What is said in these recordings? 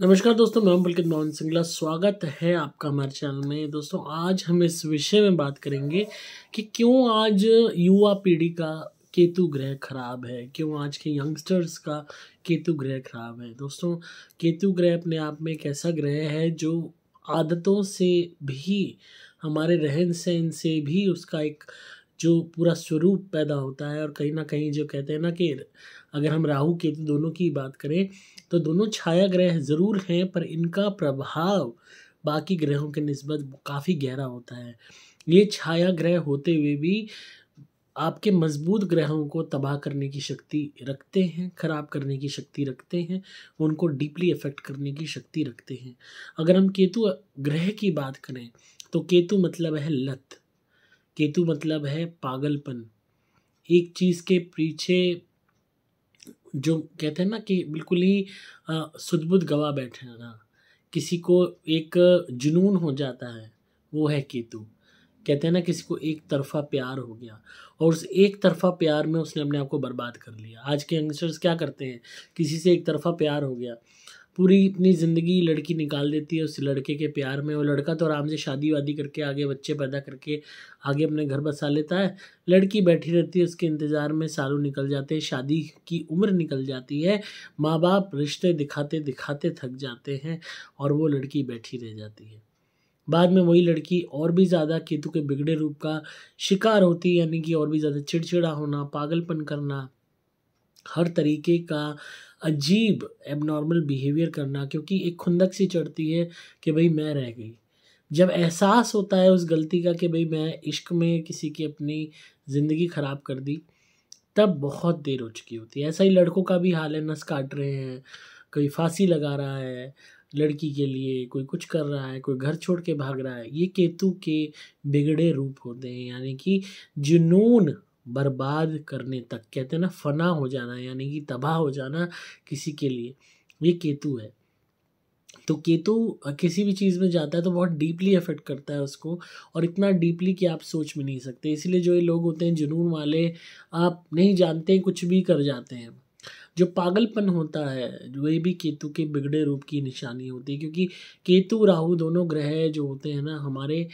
नमस्कार दोस्तों मैं बल्कित मोहन सिंगला स्वागत है आपका हमारे चैनल में दोस्तों आज हम इस विषय में बात करेंगे कि क्यों आज युवा पीढ़ी का केतु ग्रह खराब है क्यों आज के यंगस्टर्स का केतु ग्रह खराब है दोस्तों केतु ग्रह अपने आप में एक ऐसा ग्रह है जो आदतों से भी हमारे रहन सहन से भी उसका एक जो पूरा स्वरूप पैदा होता है और कहीं ना कहीं जो कहते हैं ना कि अगर हम राहु केतु दोनों की बात करें तो दोनों छाया ग्रह ज़रूर हैं पर इनका प्रभाव बाकी ग्रहों के नस्बत काफ़ी गहरा होता है ये छाया ग्रह होते हुए भी आपके मजबूत ग्रहों को तबाह करने की शक्ति रखते हैं ख़राब करने की शक्ति रखते हैं उनको डीपली अफेक्ट करने की शक्ति रखते हैं अगर हम केतु ग्रह की बात करें तो केतु मतलब है लत केतु मतलब है पागलपन एक चीज़ के पीछे जो कहते हैं ना कि बिल्कुल ही सुदबुद गवा बैठे ना किसी को एक जुनून हो जाता है वो है केतु कहते हैं ना किसी को एक तरफा प्यार हो गया और उस एक तरफा प्यार में उसने अपने आप को बर्बाद कर लिया आज के यंगस्टर्स क्या करते हैं किसी से एक तरफा प्यार हो गया पूरी अपनी ज़िंदगी लड़की निकाल देती है उस लड़के के प्यार में वो लड़का तो आराम से शादी वादी करके आगे बच्चे पैदा करके आगे अपने घर बसा लेता है लड़की बैठी रहती है उसके इंतज़ार में सालों निकल जाते हैं शादी की उम्र निकल जाती है माँ बाप रिश्ते दिखाते दिखाते थक जाते हैं और वो लड़की बैठी रह जाती है बाद में वही लड़की और भी ज़्यादा केतु के बिगड़े रूप का शिकार होती है यानी कि और भी ज़्यादा चिड़चिड़ा होना पागलपन करना हर तरीके का अजीब एबनॉर्मल बिहेवियर करना क्योंकि एक खुंदक सी चढ़ती है कि भाई मैं रह गई जब एहसास होता है उस गलती का कि भाई मैं इश्क में किसी की अपनी ज़िंदगी ख़राब कर दी तब बहुत देर हो चुकी होती है ऐसा ही लड़कों का भी हाल है नस काट रहे हैं कोई फांसी लगा रहा है लड़की के लिए कोई कुछ कर रहा है कोई घर छोड़ के भाग रहा है ये केतु के बिगड़े रूप होते हैं यानी कि जुनून बर्बाद करने तक कहते हैं ना फना हो जाना यानी कि तबाह हो जाना किसी के लिए ये केतु है तो केतु किसी भी चीज़ में जाता है तो बहुत डीपली अफेक्ट करता है उसको और इतना डीपली कि आप सोच भी नहीं सकते इसलिए जो ये लोग होते हैं जुनून वाले आप नहीं जानते कुछ भी कर जाते हैं जो पागलपन होता है वे भी केतु के बिगड़े रूप की निशानी होती है क्योंकि केतु राहु दोनों ग्रह जो होते हैं ना हमारे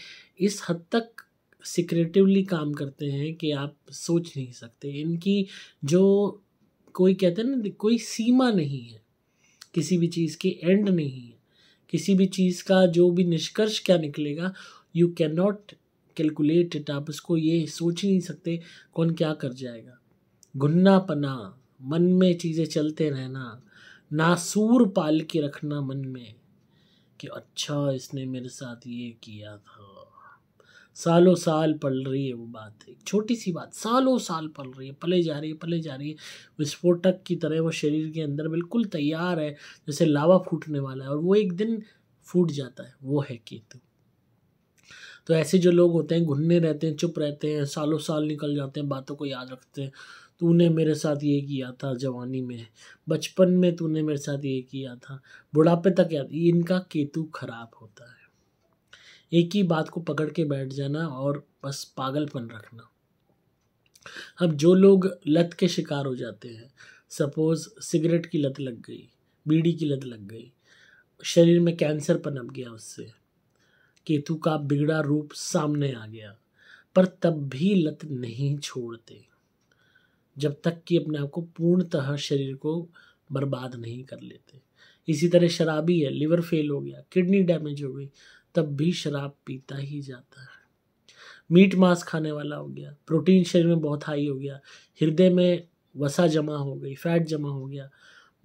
इस हद तक सिक्रेटिवली काम करते हैं कि आप सोच नहीं सकते इनकी जो कोई कहते हैं ना कोई सीमा नहीं है किसी भी चीज़ की एंड नहीं है किसी भी चीज़ का जो भी निष्कर्ष क्या निकलेगा you can not calculate it आप उसको ये सोच ही नहीं सकते कौन क्या कर जाएगा घुन्ना पना मन में चीज़ें चलते रहना नासूर पाल के रखना मन में कि अच्छा इसने मेरे साथ ये किया था सालों साल पल रही है वो बात है छोटी सी बात सालों साल पल रही है पले जा रही है पले जा रही है विस्फोटक की तरह वो शरीर के अंदर बिल्कुल तैयार है जैसे लावा फूटने वाला है और वो एक दिन फूट जाता है वो है केतु तो ऐसे जो लोग होते हैं घुनने रहते हैं चुप रहते हैं सालों साल निकल जाते हैं बातों को याद रखते हैं तूने मेरे साथ ये किया था जवानी में बचपन में तूने मेरे साथ ये किया था बुढ़ापे तक याद इनका केतु खराब होता है एक ही बात को पकड़ के बैठ जाना और बस पागलपन रखना अब जो लोग लत के शिकार हो जाते हैं सपोज़ सिगरेट की लत लग गई बीड़ी की लत लग गई शरीर में कैंसर पनप गया उससे केतु का बिगड़ा रूप सामने आ गया पर तब भी लत नहीं छोड़ते जब तक कि अपने आप को पूर्णतः शरीर को बर्बाद नहीं कर लेते इसी तरह शराबी है लिवर फेल हो गया किडनी डैमेज हो गई तब भी शराब पीता ही जाता है मीट मांस खाने वाला हो गया प्रोटीन शरीर में बहुत हाई हो गया हृदय में वसा जमा हो गई फैट जमा हो गया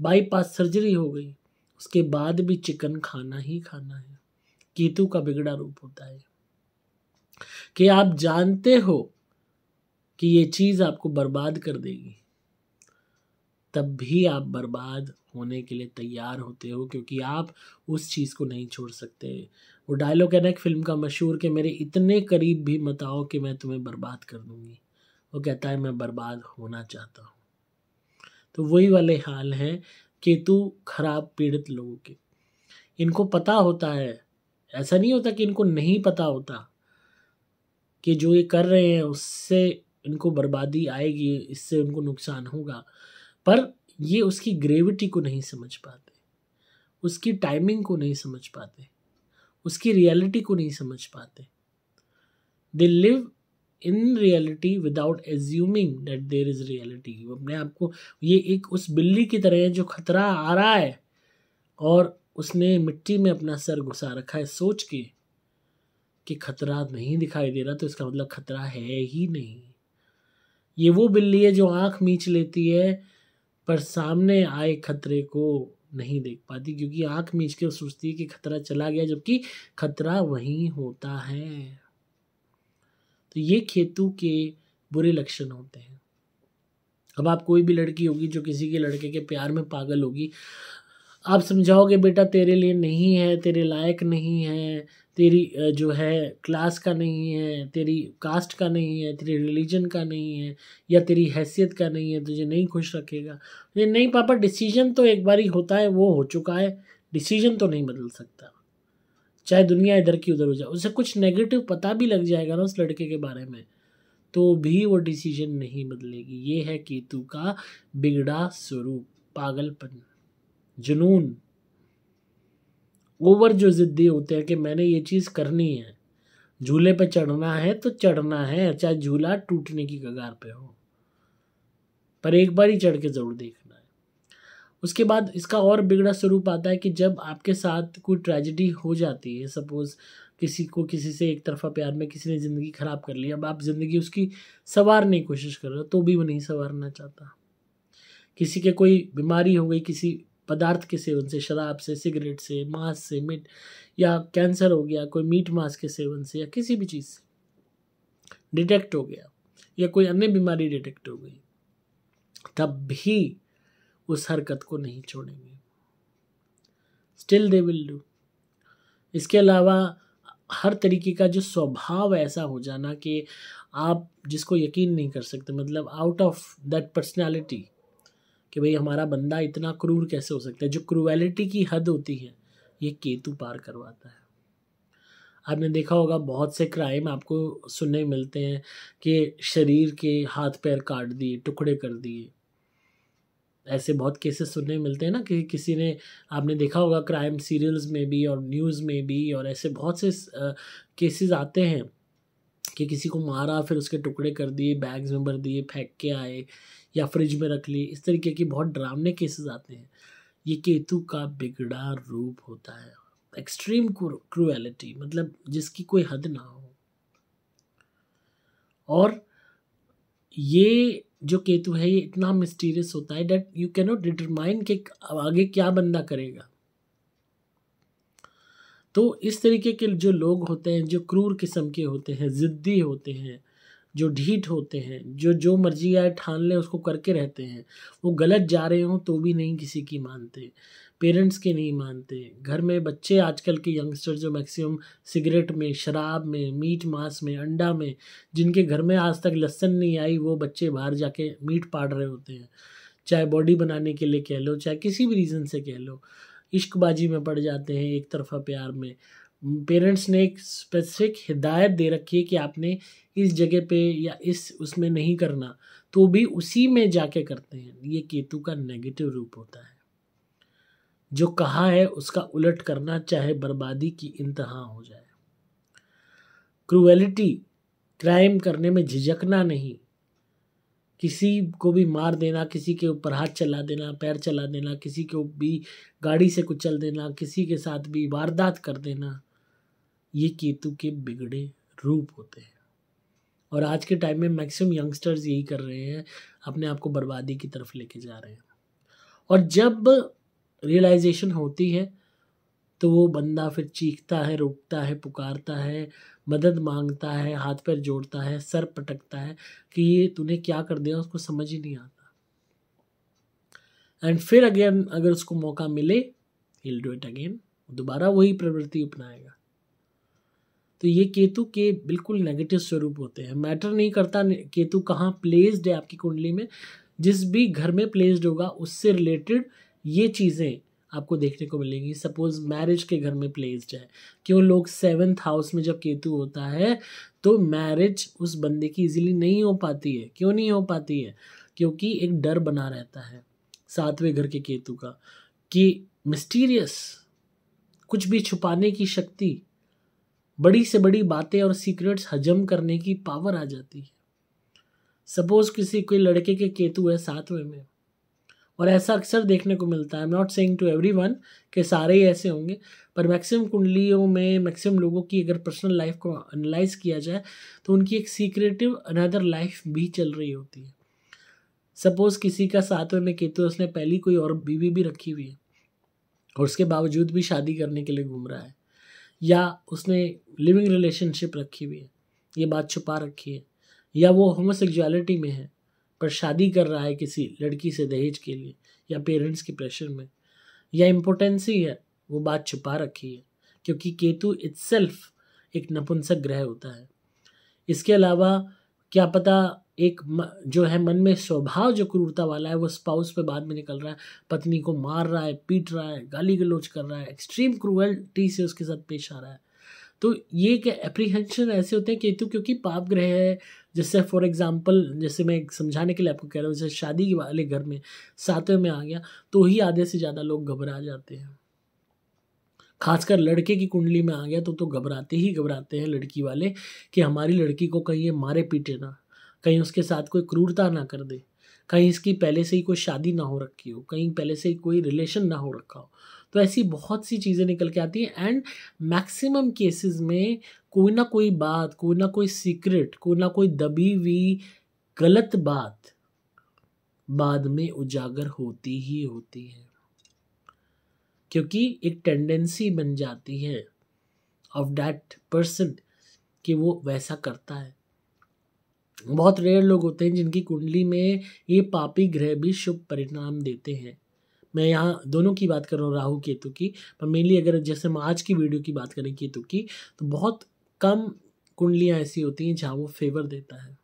बाईपास सर्जरी हो गई उसके बाद भी चिकन खाना ही खाना है केतु का बिगड़ा रूप होता है कि आप जानते हो कि ये चीज़ आपको बर्बाद कर देगी तब भी आप बर्बाद होने के लिए तैयार होते हो क्योंकि आप उस चीज़ को नहीं छोड़ सकते वो डायलॉग है ना एक फिल्म का मशहूर कि मेरे इतने करीब भी मत आओ कि मैं तुम्हें बर्बाद कर दूंगी वो कहता है मैं बर्बाद होना चाहता हूँ तो वही वाले हाल हैं केतु खराब पीड़ित लोगों के इनको पता होता है ऐसा नहीं होता कि इनको नहीं पता होता कि जो ये कर रहे हैं उससे इनको बर्बादी आएगी इससे उनको नुकसान होगा पर ये उसकी ग्रेविटी को नहीं समझ पाते उसकी टाइमिंग को नहीं समझ पाते उसकी रियलिटी को नहीं समझ पाते they live in reality without assuming that there is reality वो अपने आप को ये एक उस बिल्ली की तरह है जो खतरा आ रहा है और उसने मिट्टी में अपना सर घुसा रखा है सोच के कि खतरा नहीं दिखाई दे रहा तो इसका मतलब खतरा है ही नहीं ये वो बिल्ली है जो आँख मीच लेती है पर सामने आए खतरे को नहीं देख पाती क्योंकि आंख मीच के सोचती है कि खतरा चला गया जबकि खतरा वही होता है तो ये खेतु के बुरे लक्षण होते हैं अब आप कोई भी लड़की होगी जो किसी के लड़के के प्यार में पागल होगी आप समझाओगे बेटा तेरे लिए नहीं है तेरे लायक नहीं है तेरी जो है क्लास का नहीं है तेरी कास्ट का नहीं है तेरी रिलीजन का नहीं है या तेरी हैसियत का नहीं है तुझे नहीं खुश रखेगा नहीं पापा डिसीजन तो एक बार ही होता है वो हो चुका है डिसीजन तो नहीं बदल सकता चाहे दुनिया इधर की उधर हो जाए उसे कुछ नेगेटिव पता भी लग जाएगा ना उस लड़के के बारे में तो भी वो डिसीजन नहीं बदलेगी ये है केतु का बिगड़ा स्वरूप पागलपन जुनून ओवर जो ज़िद्दी होते हैं कि मैंने ये चीज़ करनी है झूले पे चढ़ना है तो चढ़ना है चाहे झूला टूटने की कगार पे हो पर एक बार ही चढ़ के ज़रूर देखना है उसके बाद इसका और बिगड़ा स्वरूप आता है कि जब आपके साथ कोई ट्रेजिडी हो जाती है सपोज़ किसी को किसी से एक तरफा प्यार में किसी ने ज़िंदगी ख़राब कर ली अब आप ज़िंदगी उसकी संवारने की कोशिश कर रहे हो तो भी वो नहीं संवारना चाहता किसी के कोई बीमारी हो गई किसी पदार्थ के सेवन से शराब से सिगरेट से मांस से मीट या कैंसर हो गया कोई मीट मांस के सेवन से या किसी भी चीज़ से डिटेक्ट हो गया या कोई अन्य बीमारी डिटेक्ट हो गई तब भी उस हरकत को नहीं छोड़ेंगे स्टिल दे विल डू इसके अलावा हर तरीके का जो स्वभाव ऐसा हो जाना कि आप जिसको यकीन नहीं कर सकते मतलब आउट ऑफ दैट पर्सनैलिटी कि भाई हमारा बंदा इतना क्रूर कैसे हो सकता है जो क्रूएलिटी की हद होती है ये केतु पार करवाता है आपने देखा होगा बहुत से क्राइम आपको सुनने मिलते हैं कि शरीर के हाथ पैर काट दिए टुकड़े कर दिए ऐसे बहुत केसेस सुनने मिलते हैं ना कि किसी ने आपने देखा होगा क्राइम सीरियल्स में भी और न्यूज़ में भी और ऐसे बहुत से केसेस आते हैं कि किसी को मारा फिर उसके टुकड़े कर दिए बैग्स में भर दिए फेंक के आए या फ्रिज में रख लिए इस तरीके के बहुत डरावने केसेस आते हैं ये केतु का बिगड़ा रूप होता है एक्सट्रीम क्रुएलिटी मतलब जिसकी कोई हद ना हो और ये जो केतु है ये इतना मिस्टीरियस होता है डेट यू कैनोट डिटरमाइन कि आगे क्या बंदा करेगा तो इस तरीके के जो लोग होते हैं जो क्रूर किस्म के होते हैं ज़िद्दी होते हैं जो ढीठ होते हैं जो जो मर्जी आए ठान लें उसको करके रहते हैं वो गलत जा रहे हों तो भी नहीं किसी की मानते पेरेंट्स के नहीं मानते घर में बच्चे आजकल के यंगस्टर जो मैक्सिमम सिगरेट में शराब में मीट मांस में अंडा में जिनके घर में आज तक लहसन नहीं आई वो बच्चे बाहर जाके मीट पाड़ रहे होते हैं चाहे बॉडी बनाने के लिए कह लो चाहे किसी भी रीज़न से कह लो इश्कबाजी में पड़ जाते हैं एक तरफा प्यार में पेरेंट्स ने एक स्पेसिफिक हिदायत दे रखी है कि आपने इस जगह पे या इस उसमें नहीं करना तो भी उसी में जाके करते हैं ये केतु का नेगेटिव रूप होता है जो कहा है उसका उलट करना चाहे बर्बादी की इंतहा हो जाए क्रुएलिटी क्राइम करने में झिझकना नहीं किसी को भी मार देना किसी के ऊपर हाथ चला देना पैर चला देना किसी को भी गाड़ी से कुचल देना किसी के साथ भी वारदात कर देना ये केतु के बिगड़े रूप होते हैं और आज के टाइम में मैक्सिमम यंगस्टर्स यही कर रहे हैं अपने आप को बर्बादी की तरफ लेके जा रहे हैं और जब रियलाइजेशन होती है तो वो बंदा फिर चीखता है रोकता है पुकारता है मदद मांगता है हाथ पैर जोड़ता है सर पटकता है कि ये तूने क्या कर दिया उसको समझ ही नहीं आता एंड फिर अगेन अगर उसको मौका मिले हिल डू इट अगेन दोबारा वही प्रवृत्ति अपनाएगा तो ये केतु के बिल्कुल नेगेटिव स्वरूप होते हैं मैटर नहीं करता केतु कहाँ प्लेस्ड है आपकी कुंडली में जिस भी घर में प्लेस्ड होगा उससे रिलेटेड ये चीज़ें आपको देखने को मिलेगी सपोज मैरिज के घर में प्लेस्ड है क्यों लोग सेवन्थ हाउस में जब केतु होता है तो मैरिज उस बंदे की इजीली नहीं हो पाती है क्यों नहीं हो पाती है क्योंकि एक डर बना रहता है सातवें घर के केतु का कि मिस्टीरियस कुछ भी छुपाने की शक्ति बड़ी से बड़ी बातें और सीक्रेट्स हजम करने की पावर आ जाती है सपोज किसी कोई लड़के के केतु है सातवें में और ऐसा अक्सर देखने को मिलता है I am not saying to everyone के सारे ही ऐसे होंगे पर मैक्सिमम कुंडलियों में मैक्सिमम लोगों की अगर पर्सनल लाइफ को एनालाइज किया जाए तो उनकी एक सीक्रेटिव अनदर लाइफ भी चल रही होती है सपोज़ किसी का सातवें में केतु उसने पहली कोई और बीवी भी रखी हुई है और उसके बावजूद भी शादी करने के लिए घूम रहा है या उसने लिविंग रिलेशनशिप रखी हुई है ये बात छुपा रखी है या वो होमोसेक्जुअलिटी में है पर शादी कर रहा है किसी लड़की से दहेज के लिए या पेरेंट्स के प्रेशर में या इम्पोर्टेंसी है वो बात छुपा रखी है क्योंकि केतु इट्सल्फ एक नपुंसक ग्रह होता है इसके अलावा क्या पता एक म, जो है मन में स्वभाव जो क्रूरता वाला है वो स्पाउस पे बाद में निकल रहा है पत्नी को मार रहा है पीट रहा है गाली गलोच कर रहा है एक्सट्रीम क्रूअल्टी से उसके साथ पेश आ रहा है तो ये एक एप्रीहेंशन ऐसे होते हैं केतु तो क्योंकि पाप ग्रह है जैसे फॉर एग्जांपल जैसे मैं समझाने के लिए आपको कह रहा हूँ जैसे शादी वाले घर में सातवें में आ गया तो ही आधे से ज़्यादा लोग घबरा जाते हैं खासकर लड़के की कुंडली में आ गया तो तो घबराते ही घबराते हैं लड़की वाले कि हमारी लड़की को कहीं ये मारे पीटे ना कहीं उसके साथ कोई क्रूरता ना कर दे कहीं इसकी पहले से ही कोई शादी ना हो रखी हो कहीं पहले से ही कोई रिलेशन ना हो रखा हो तो ऐसी बहुत सी चीज़ें निकल के आती हैं एंड मैक्सिमम केसेस में कोई ना कोई बात कोई ना कोई सीक्रेट कोई ना कोई दबी हुई गलत बात बाद में उजागर होती ही होती है क्योंकि एक टेंडेंसी बन जाती है ऑफ डैट पर्सन कि वो वैसा करता है बहुत रेयर लोग होते हैं जिनकी कुंडली में ये पापी ग्रह भी शुभ परिणाम देते हैं मैं यहाँ दोनों की बात कर रहा हूँ राहु केतु की पर मेनली अगर जैसे हम आज की वीडियो की बात करें केतु की तो बहुत कम कुंडलियाँ ऐसी होती हैं जहाँ वो फेवर देता है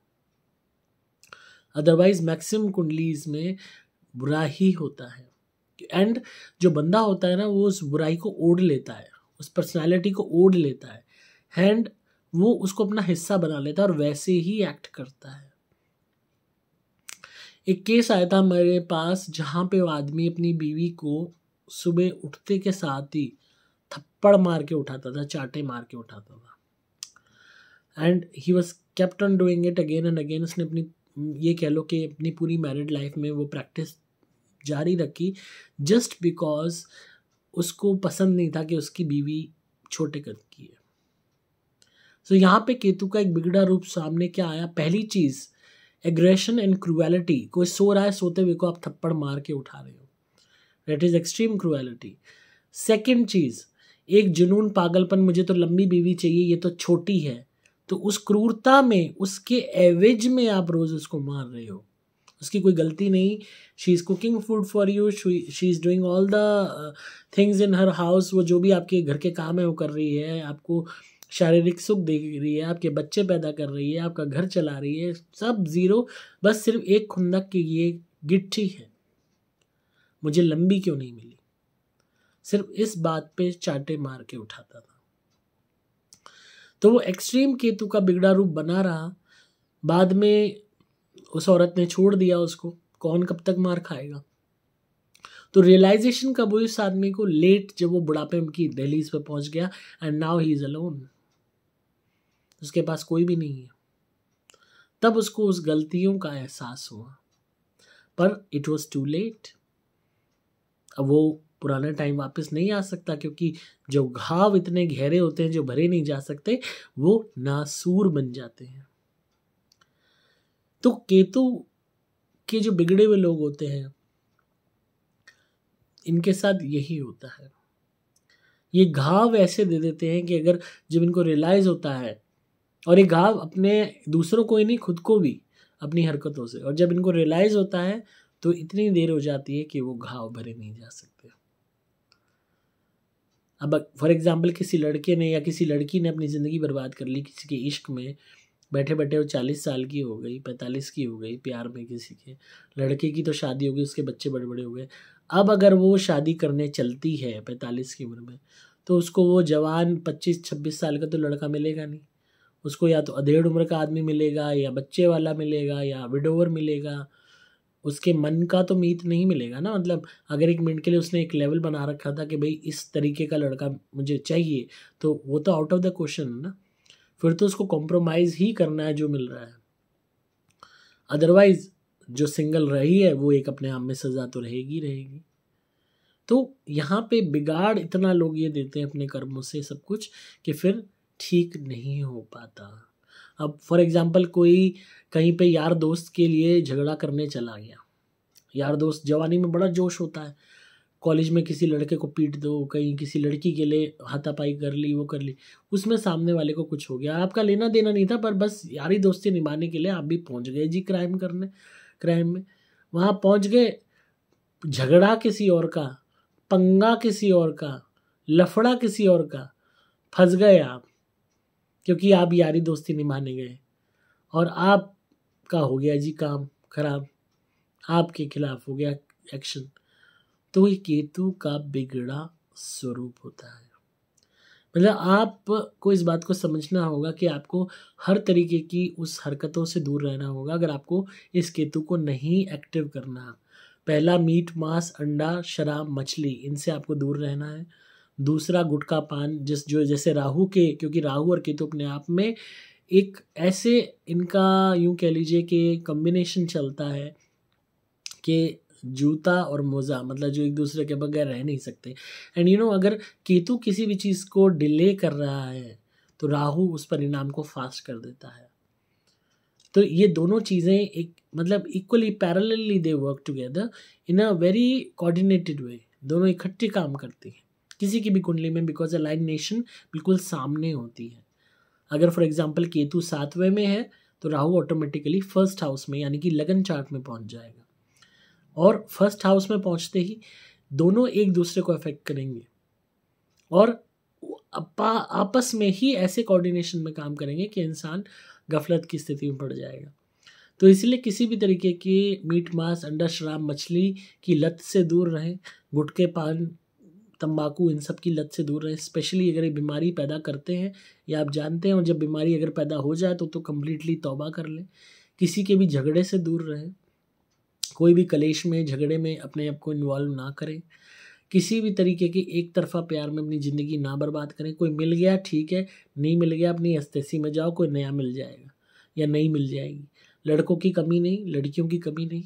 अदरवाइज मैक्सिमम कुंडलीज में बुरा ही होता है एंड जो बंदा होता है ना वो उस बुराई को ओढ़ लेता है उस पर्सनैलिटी को ओढ़ लेता है एंड वो उसको अपना हिस्सा बना लेता है और वैसे ही एक्ट करता है एक केस आया था मेरे पास जहाँ पे वो आदमी अपनी बीवी को सुबह उठते के साथ ही थप्पड़ मार के उठाता था चाटे मार के उठाता था and he was kept on doing it again and again उसने अपनी ये कह लो कि अपनी पूरी मैरिड लाइफ में वो प्रैक्टिस जारी रखी जस्ट बिकॉज उसको पसंद नहीं था कि उसकी बीवी छोटे कद की है सो so, यहाँ पे केतु का एक बिगड़ा रूप सामने क्या आया पहली चीज़ एग्रेशन एंड क्रुएलिटी कोई सो रहा है सोते हुए को आप थप्पड़ मार के उठा रहे हो that is extreme cruelty second चीज़ एक जुनून पागलपन मुझे तो लंबी बीवी चाहिए ये तो छोटी है तो उस क्रूरता में उसके एवेज में आप रोज़ उसको मार रहे हो उसकी कोई गलती नहीं she is cooking food for you she is doing all the things in her house वो जो भी आपके घर के काम है वो कर रही है आपको शारीरिक सुख दे रही है आपके बच्चे पैदा कर रही है आपका घर चला रही है सब ज़ीरो बस सिर्फ एक खुंदक की ये गिट्ठी है मुझे लंबी क्यों नहीं मिली सिर्फ इस बात पे चाटे मार के उठाता था तो वो एक्सट्रीम केतु का बिगड़ा रूप बना रहा बाद में उस औरत ने छोड़ दिया उसको कौन कब तक मार खाएगा तो रियलाइजेशन कब हुई उस आदमी को लेट जब वो बुढ़ापे की दहलीज पर पहुंच गया and now he is alone उसके पास कोई भी नहीं है तब उसको उस गलतियों का एहसास हुआ पर इट वॉज टू लेट अब वो पुराना टाइम वापस नहीं आ सकता क्योंकि जो घाव इतने गहरे होते हैं जो भरे नहीं जा सकते वो नासूर बन जाते हैं तो केतु के जो बिगड़े हुए लोग होते हैं इनके साथ यही होता है ये घाव ऐसे दे देते हैं कि अगर जब इनको रियलाइज होता है और ये घाव अपने दूसरों को ही नहीं खुद को भी अपनी हरकतों से और जब इनको रियलाइज़ होता है तो इतनी देर हो जाती है कि वो घाव भरे नहीं जा सकते अब फॉर एग्ज़ाम्पल किसी लड़के ने या किसी लड़की ने अपनी ज़िंदगी बर्बाद कर ली किसी के इश्क में बैठे बैठे वो चालीस साल की हो गई पैंतालीस की हो गई प्यार में किसी के लड़के की तो शादी हो गई उसके बच्चे बड़े बड़े हो गए अब अगर वो शादी करने चलती है पैंतालीस की उम्र में तो उसको वो जवान पच्चीस छब्बीस साल का तो लड़का मिलेगा नहीं उसको या तो अधेड़ उम्र का आदमी मिलेगा या बच्चे वाला मिलेगा या विडोवर मिलेगा उसके मन का तो मीत नहीं मिलेगा ना मतलब अगर एक मिनट के लिए उसने एक लेवल बना रखा था कि भाई इस तरीके का लड़का मुझे चाहिए तो वो तो आउट ऑफ द क्वेश्चन है ना फिर तो उसको कॉम्प्रोमाइज़ ही करना है जो मिल रहा है अदरवाइज़ जो सिंगल रही है वो एक अपने आप में सज़ा तो रहेगी रहेगी तो यहाँ पे बिगाड़ इतना लोग ये देते हैं अपने कर्मों से सब कुछ कि फिर ठीक नहीं हो पाता अब फॉर एग्ज़ाम्पल कोई कहीं पे यार दोस्त के लिए झगड़ा करने चला गया यार दोस्त जवानी में बड़ा जोश होता है कॉलेज में किसी लड़के को पीट दो कहीं किसी लड़की के लिए हाथापाई कर ली वो कर ली उसमें सामने वाले को कुछ हो गया आपका लेना देना नहीं था पर बस यारी दोस्ती निभाने के लिए आप भी पहुंच गए जी क्राइम करने क्राइम में वहाँ पहुंच गए झगड़ा किसी और का पंगा किसी और का लफड़ा किसी और का फंस गए आप क्योंकि आप यारी दोस्ती निभाने गए और आप का हो गया जी काम खराब आपके खिलाफ हो गया एक्शन तो ये केतु का बिगड़ा स्वरूप होता है मतलब आपको इस बात को समझना होगा कि आपको हर तरीके की उस हरकतों से दूर रहना होगा अगर आपको इस केतु को नहीं एक्टिव करना पहला मीट मांस अंडा शराब मछली इनसे आपको दूर रहना है दूसरा गुटका पान जिस जो जैसे राहु के क्योंकि राहु और केतु अपने आप में एक ऐसे इनका यूं कह लीजिए कि कम्बिनेशन चलता है कि जूता और मोज़ा मतलब जो एक दूसरे के बगैर रह नहीं सकते एंड यू नो अगर केतु किसी भी चीज़ को डिले कर रहा है तो राहु उस परिणाम को फास्ट कर देता है तो ये दोनों चीज़ें एक मतलब equally parallelly they work together in a very coordinated way दोनों इकट्ठे काम करती हैं किसी की भी कुंडली में बिकॉज अलाइनेशन बिल्कुल सामने होती है अगर फॉर एग्जाम्पल केतु सातवें में है तो राहु ऑटोमेटिकली फर्स्ट हाउस में यानी कि लगन चार्ट में पहुंच जाएगा और फर्स्ट हाउस में पहुंचते ही दोनों एक दूसरे को अफेक्ट करेंगे और आपस में ही ऐसे कोऑर्डिनेशन में काम करेंगे कि इंसान गफलत की स्थिति में पड़ जाएगा तो इसलिए किसी भी तरीके की मीट मांस अंडा शराब मछली की लत से दूर रहें गुटके पान तंबाकू इन सब की लत से दूर रहें स्पेशली अगर ये बीमारी पैदा करते हैं या आप जानते हैं और जब बीमारी अगर पैदा हो जाए तो तो कम्प्लीटली तौबा कर लें किसी के भी झगड़े से दूर रहें कोई भी कलेश में झगड़े में अपने आप को इन्वॉल्व ना करें किसी भी तरीके की एक तरफा प्यार में अपनी ज़िंदगी ना बर्बाद करें कोई मिल गया ठीक है नहीं मिल गया अपनी हस्तेसी में जाओ कोई नया मिल जाएगा या नहीं मिल जाएगी लड़कों की कमी नहीं लड़कियों की कमी नहीं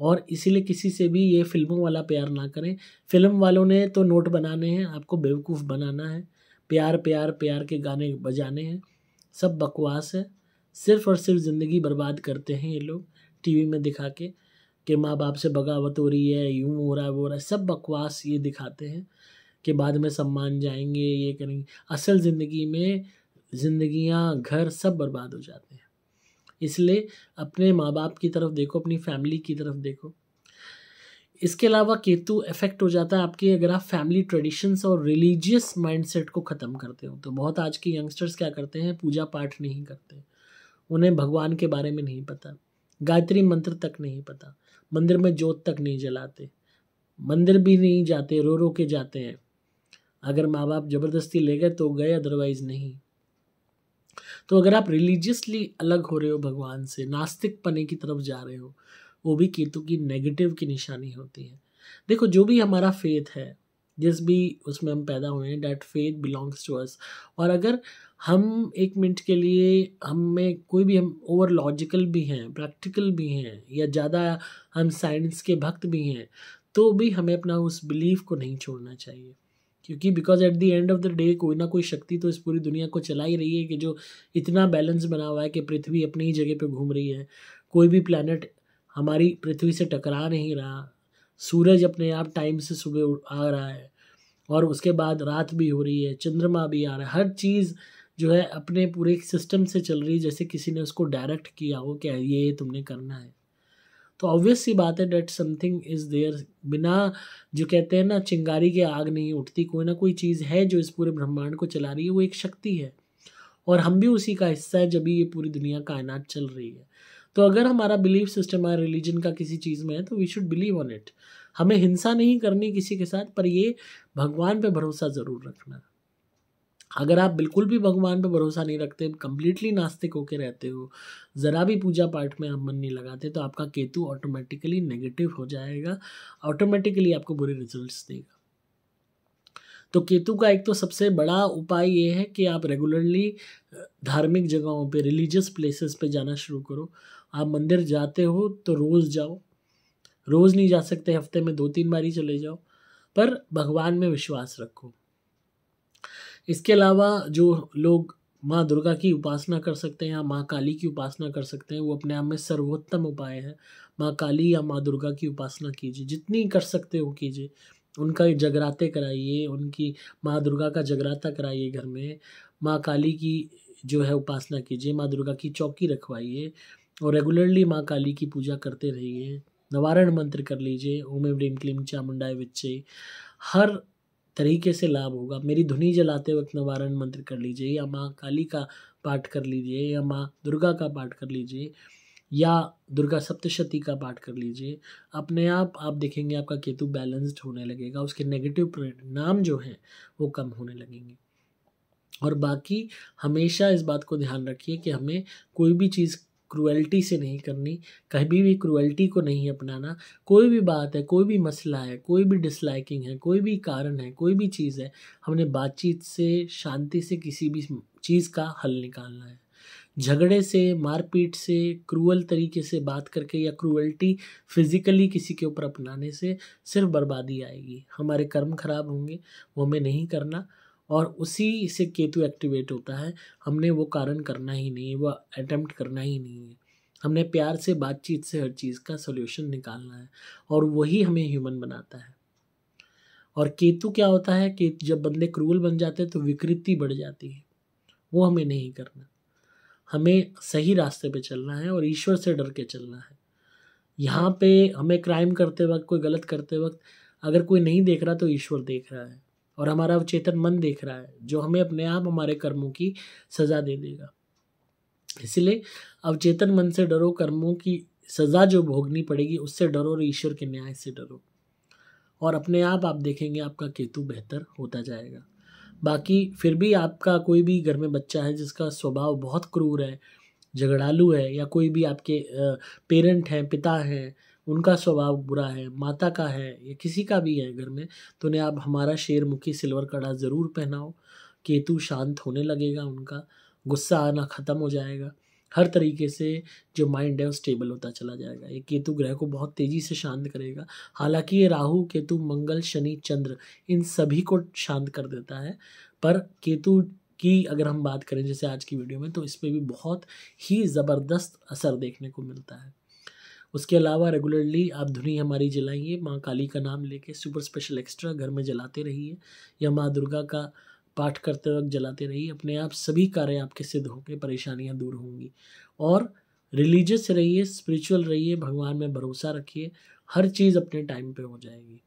और इसीलिए किसी से भी ये फिल्मों वाला प्यार ना करें फिल्म वालों ने तो नोट बनाने हैं आपको बेवकूफ़ बनाना है प्यार प्यार प्यार के गाने बजाने हैं सब बकवास है सिर्फ़ और सिर्फ ज़िंदगी बर्बाद करते हैं ये लोग टीवी में दिखा के कि माँ बाप से बगावत हो रही है यूँ हो रहा है वो रहा है सब बकवास ये दिखाते हैं कि बाद में सम्मान जाएंगे ये करेंगे असल ज़िंदगी में ज़िंदगियाँ घर सब बर्बाद हो जाते हैं इसलिए अपने माँ बाप की तरफ देखो अपनी फैमिली की तरफ देखो इसके अलावा केतु इफेक्ट हो जाता है आपके अगर आप फैमिली ट्रेडिशंस और रिलीजियस माइंडसेट को ख़त्म करते हो तो बहुत आज के यंगस्टर्स क्या करते हैं पूजा पाठ नहीं करते उन्हें भगवान के बारे में नहीं पता गायत्री मंत्र तक नहीं पता मंदिर में जोत तक नहीं जलाते मंदिर भी नहीं जाते रो रो के जाते हैं अगर माँ बाप ज़बरदस्ती ले गए तो गए अदरवाइज़ नहीं तो अगर आप रिलीजियसली अलग हो रहे हो भगवान से नास्तिक पने की तरफ जा रहे हो वो भी केतु की नेगेटिव की निशानी होती है देखो जो भी हमारा फेथ है जिस भी उसमें हम पैदा हुए हैं that faith belongs to us और अगर हम एक मिनट के लिए हम में कोई भी हम ओवर लॉजिकल भी हैं प्रैक्टिकल भी हैं या ज़्यादा हम साइंस के भक्त भी हैं तो भी हमें अपना उस बिलीफ को नहीं छोड़ना चाहिए क्योंकि because at the end of the day कोई ना कोई शक्ति तो इस पूरी दुनिया को चला ही रही है कि जो इतना बैलेंस बना हुआ है कि पृथ्वी अपनी ही जगह पर घूम रही है कोई भी प्लानट हमारी पृथ्वी से टकरा नहीं रहा सूरज अपने आप टाइम से सुबह आ रहा है और उसके बाद रात भी हो रही है चंद्रमा भी आ रहा है हर चीज़ जो है अपने पूरे सिस्टम से चल रही है जैसे किसी ने उसको डायरेक्ट किया हो क्या ये तुमने करना है तो ऑब्वियस सी बात है डेट समथिंग इज़ देयर बिना जो कहते हैं ना चिंगारी के आग नहीं उठती कोई ना कोई चीज़ है जो इस पूरे ब्रह्मांड को चला रही है वो एक शक्ति है और हम भी उसी का हिस्सा है जब ये पूरी दुनिया कायनात चल रही है तो अगर हमारा बिलीफ सिस्टम हमारे रिलीजन का किसी चीज़ में है तो we should believe on it हमें हिंसा नहीं करनी किसी के साथ पर ये भगवान पे भरोसा ज़रूर रखना अगर आप बिल्कुल भी भगवान पर भरोसा नहीं रखते कम्प्लीटली नास्तिक होकर रहते हो ज़रा भी पूजा पाठ में आप मन नहीं लगाते तो आपका केतु ऑटोमेटिकली नेगेटिव हो जाएगा ऑटोमेटिकली आपको बुरे रिजल्ट्स देगा तो केतु का एक तो सबसे बड़ा उपाय ये है कि आप रेगुलरली धार्मिक जगहों पे रिलीजियस प्लेसेस पे जाना शुरू करो आप मंदिर जाते हो तो रोज़ जाओ रोज़ नहीं जा सकते हफ्ते में दो तीन बार ही चले जाओ पर भगवान में विश्वास रखो इसके अलावा जो लोग माँ दुर्गा की उपासना कर सकते हैं या माँ काली की उपासना कर सकते हैं वो अपने आप में सर्वोत्तम उपाय हैं माँ काली या माँ दुर्गा की उपासना कीजिए जितनी कर सकते हो कीजिए उनका जगराते कराइए उनकी माँ दुर्गा का जगराता कराइए घर में माँ काली की जो है उपासना कीजिए माँ दुर्गा की चौकी रखवाइए और रेगुलरली माँ काली की पूजा करते रहिए नवारण मंत्र कर लीजिए ओम एम क्लीम चामुंडाए विच्चे हर तरीके से लाभ होगा मेरी धुनी जलाते वक्त निवारण मंत्र कर लीजिए या माँ काली का पाठ कर लीजिए या माँ दुर्गा का पाठ कर लीजिए या दुर्गा सप्तशती का पाठ कर लीजिए अपने आप आप देखेंगे आपका केतु बैलेंस्ड होने लगेगा उसके नेगेटिव परिणाम जो हैं वो कम होने लगेंगे और बाकी हमेशा इस बात को ध्यान रखिए कि हमें कोई भी चीज़ क्रुअल्टी से नहीं करनी कभी भी क्रुअल्टी को नहीं अपनाना कोई भी बात है कोई भी मसला है कोई भी डिसलाइकिंग है कोई भी कारण है कोई भी चीज़ है हमने बातचीत से शांति से किसी भी चीज़ का हल निकालना है झगड़े से मारपीट से क्रूअल तरीके से बात करके या क्रूअल्टी फिजिकली किसी के ऊपर अपनाने से सिर्फ बर्बादी आएगी हमारे कर्म खराब होंगे वो हमें नहीं करना और उसी से केतु एक्टिवेट होता है हमने वो कारण करना ही नहीं है वो अटैम्प्ट करना ही नहीं है हमने प्यार से बातचीत से हर चीज़ का सोल्यूशन निकालना है और वही हमें ह्यूमन बनाता है और केतु क्या होता है कि जब बंदे क्रूल बन जाते हैं तो विकृति बढ़ जाती है वो हमें नहीं करना हमें सही रास्ते पे चलना है और ईश्वर से डर के चलना है यहाँ पे हमें क्राइम करते वक्त कोई गलत करते वक्त अगर कोई नहीं देख रहा तो ईश्वर देख रहा है और हमारा अवचेतन मन देख रहा है जो हमें अपने आप हमारे कर्मों की सज़ा दे देगा इसलिए अवचेतन मन से डरो कर्मों की सज़ा जो भोगनी पड़ेगी उससे डरो और ईश्वर के न्याय से डरो और अपने आप आप देखेंगे आपका केतु बेहतर होता जाएगा बाकी फिर भी आपका कोई भी घर में बच्चा है जिसका स्वभाव बहुत क्रूर है झगड़ालू है या कोई भी आपके पेरेंट हैं पिता हैं उनका स्वभाव बुरा है माता का है या किसी का भी है घर में तो उन्हें आप हमारा शेरमुखी सिल्वर कड़ा ज़रूर पहनाओ केतु शांत होने लगेगा उनका गुस्सा आना ख़त्म हो जाएगा हर तरीके से जो माइंड है वो स्टेबल होता चला जाएगा ये केतु ग्रह को बहुत तेज़ी से शांत करेगा हालांकि ये राहु केतु मंगल शनि चंद्र इन सभी को शांत कर देता है पर केतु की अगर हम बात करें जैसे आज की वीडियो में तो इस पर भी बहुत ही ज़बरदस्त असर देखने को मिलता है उसके अलावा रेगुलरली आप धुनी हमारी जलाइए माँ काली का नाम लेके सुपर स्पेशल एक्स्ट्रा घर में जलाते रहिए या माँ दुर्गा का पाठ करते वक्त जलाते रहिए अपने आप सभी कार्य आपके सिद्ध होंगे परेशानियाँ दूर होंगी और रिलीजियस रहिए स्पिरिचुअल रहिए भगवान में भरोसा रखिए हर चीज़ अपने टाइम पे हो जाएगी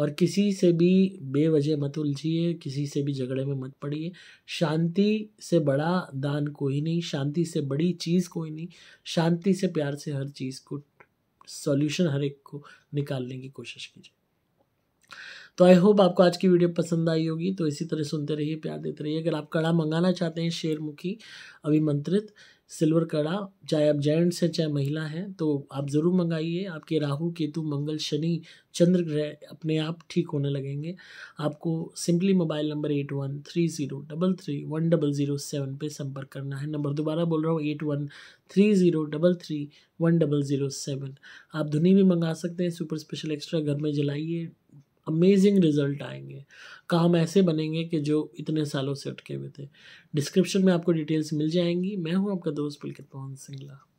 और किसी से भी बेवजह मत उलझिए किसी से भी झगड़े में मत पड़िए शांति से बड़ा दान कोई नहीं शांति से बड़ी चीज़ कोई नहीं शांति से प्यार से हर चीज़ को सॉल्यूशन हर एक को निकालने की कोशिश कीजिए तो आई होप आपको आज की वीडियो पसंद आई होगी तो इसी तरह सुनते रहिए प्यार देते रहिए अगर आप कड़ा मंगाना चाहते हैं शेर मुखी अभिमंत्रित सिल्वर कड़ा चाहे आप जेंट्स हैं चाहे महिला हैं तो आप ज़रूर मंगाइए आपके राहु केतु मंगल शनि चंद्र ग्रह अपने आप ठीक होने लगेंगे आपको simply mobile number eight one three zero double three one double zero seven पर संपर्क करना है नंबर दोबारा बोल रहा हूँ eight one three zero double three one double zero seven आप धुनी भी मंगा सकते हैं सुपर स्पेशल एक्स्ट्रा घर में जलाइए अमेजिंग रिजल्ट आएंगे काम ऐसे बनेंगे कि जो इतने सालों से अटके हुए थे डिस्क्रिप्शन में आपको डिटेल्स मिल जाएंगी मैं हूँ आपका दोस्त पुलकित मोहन सिंगला